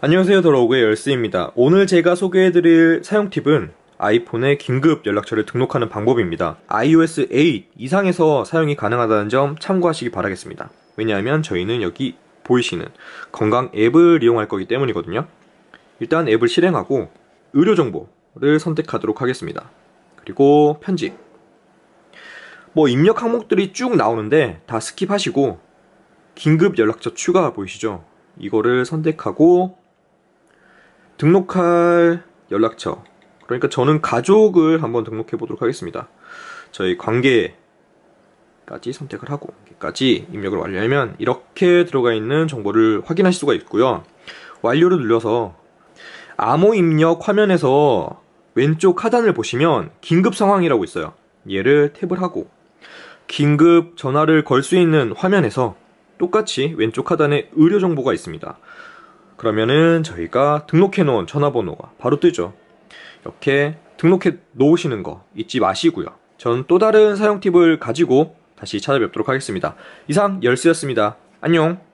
안녕하세요 더러우의 열스입니다. 오늘 제가 소개해드릴 사용 팁은 아이폰에 긴급 연락처를 등록하는 방법입니다. iOS 8 이상에서 사용이 가능하다는 점 참고하시기 바라겠습니다. 왜냐하면 저희는 여기 보이시는 건강 앱을 이용할 거기 때문이거든요. 일단 앱을 실행하고 의료 정보를 선택하도록 하겠습니다. 그리고 편집. 뭐 입력 항목들이 쭉 나오는데 다 스킵하시고 긴급 연락처 추가 보이시죠? 이거를 선택하고 등록할 연락처. 그러니까 저는 가족을 한번 등록해 보도록 하겠습니다. 저희 관계까지 선택을 하고 까지 입력을 완료하면 이렇게 들어가 있는 정보를 확인할 수가 있고요. 완료를 눌러서 암호 입력 화면에서 왼쪽 하단을 보시면 긴급 상황이라고 있어요. 얘를 탭을 하고 긴급 전화를 걸 수 있는 화면에서 똑같이 왼쪽 하단에 의료 정보가 있습니다. 그러면은 저희가 등록해 놓은 전화번호가 바로 뜨죠. 이렇게 등록해 놓으시는 거 잊지 마시고요. 전 또 다른 사용 팁을 가지고 다시 찾아뵙도록 하겠습니다. 이상 열쇠였습니다. 안녕!